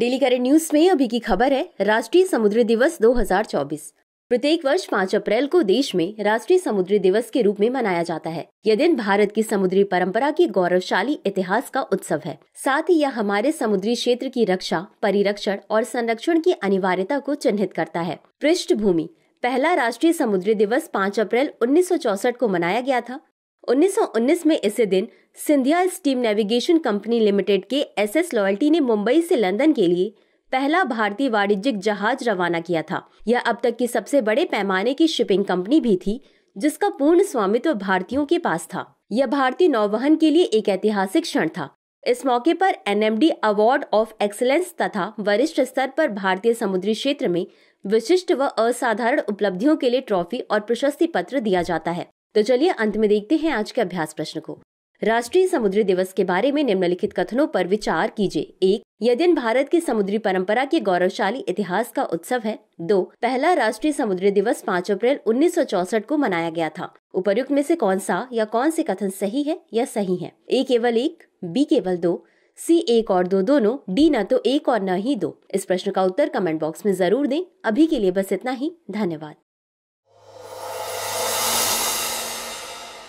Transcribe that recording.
daily current news में अभी की खबर है राष्ट्रीय समुद्री दिवस 2024 प्रत्येक वर्ष 5 अप्रैल को देश में राष्ट्रीय समुद्री दिवस के रूप में मनाया जाता है यह दिन भारत की समुद्री परंपरा के गौरवशाली इतिहास का उत्सव है साथ ही यह हमारे समुद्री क्षेत्र की रक्षा परिरक्षण और संरक्षण की अनिवार्यता को चिन्हित करता है पृष्ठभूमि पहला राष्ट्रीय समुद्री दिवस 5 अप्रैल 1964 को मनाया गया था 1919 में इसी दिन Scindia steam navigation company limited के एसएस लॉयल्टी ने मुंबई से लंदन के लिए पहला भारतीय वाणिज्यिक जहाज रवाना किया था यह अब तक की सबसे बड़े पैमाने की शिपिंग कंपनी भी थी जिसका पूर्ण स्वामित्व भारतीयों के पास था यह भारतीय नौवहन के लिए एक ऐतिहासिक क्षण था इस मौके पर एनएमडी अवार्ड ऑफ एक्सलेंस तथा वरिष्ठ स्तर पर भारतीय समुद्री क्षेत्र में विशिष्ट व असाधारण उपलब्धियों के लिए ट्रॉफी और प्रशस्ति पत्र दिया जाता है तो चलिए अंत में देखते हैं आज के अभ्यास प्रश्न को राष्ट्रीय समुद्री दिवस के बारे में निम्नलिखित कथनों पर विचार कीजिए एक यह दिन भारत की समुद्री परंपरा के गौरवशाली इतिहास का उत्सव है दो पहला राष्ट्रीय समुद्री दिवस 5 अप्रैल 1964 को मनाया गया था उपयुक्त में से कौन सा या कौन से कथन सही है या सही है ए केवल एक बी केवल दो सी एक और दो दोनों डी न तो एक और न ही दो इस प्रश्न का उत्तर कमेंट बॉक्स में जरूर दें अभी के लिए बस इतना ही धन्यवाद